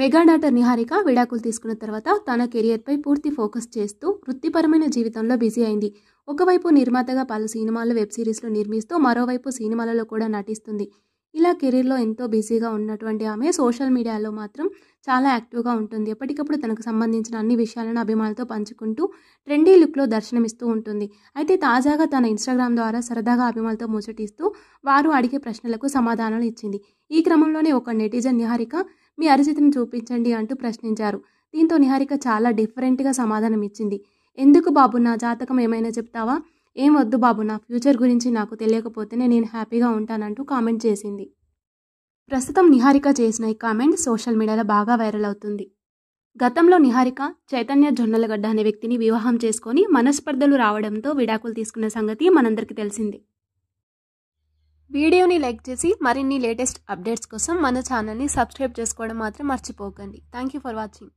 mega daughter Niharika విడాకులు తీసుకున్న తర్వాత తన కెరియర్పై పూర్తి ఫోకస్ చేస్తూ వృత్తిపరమైన జీవితంలో బిజీ అయింది ఒకవైపు నిర్మాతగా పలు సినిమాలు వెబ్ సిరీస్లు నిర్మిస్తూ మరోవైపు సినిమాలలో కూడా నటిస్తుంది ఇలా కెరీర్లో ఎంతో బిజీగా ఉన్నటువంటి ఆమె సోషల్ మీడియాలో మాత్రం చాలా యాక్టివ్గా ఉంటుంది ఎప్పటికప్పుడు తనకు సంబంధించిన అన్ని విషయాలను అభిమానులతో పంచుకుంటూ ట్రెండీ లుక్లో దర్శనమిస్తూ ఉంటుంది అయితే తాజాగా తన ఇన్స్టాగ్రామ్ ద్వారా సరదాగా అభిమానులతో ముచ్చటిస్తూ వారు అడిగే ప్రశ్నలకు సమాధానాలు ఇచ్చింది ఈ క్రమంలోనే ఒక నెటిజన్ నిహారిక మీ అరిచితిని చూపించండి అంటూ ప్రశ్నించారు దీంతో నిహారిక చాలా డిఫరెంట్గా సమాధానం ఇచ్చింది ఎందుకు బాబు నా జాతకం ఏమైనా చెప్తావా ఏం వద్దు బాబు నా ఫ్యూచర్ గురించి నాకు తెలియకపోతేనే నేను హ్యాపీగా ఉంటానంటూ కామెంట్ చేసింది ప్రస్తుతం నిహారిక చేసిన ఈ కామెంట్ సోషల్ మీడియాలో బాగా వైరల్ అవుతుంది గతంలో నిహారిక చైతన్య జొన్నలగడ్డ అనే వ్యక్తిని వివాహం చేసుకొని మనస్పర్ధలు రావడంతో విడాకులు తీసుకున్న సంగతి మనందరికీ తెలిసిందే వీడియోని లైక్ చేసి మరిన్ని లేటెస్ట్ అప్డేట్స్ కోసం మన ఛానల్ని సబ్స్క్రైబ్ చేసుకోవడం మాత్రం మర్చిపోకండి థ్యాంక్ యూ ఫర్ వాచింగ్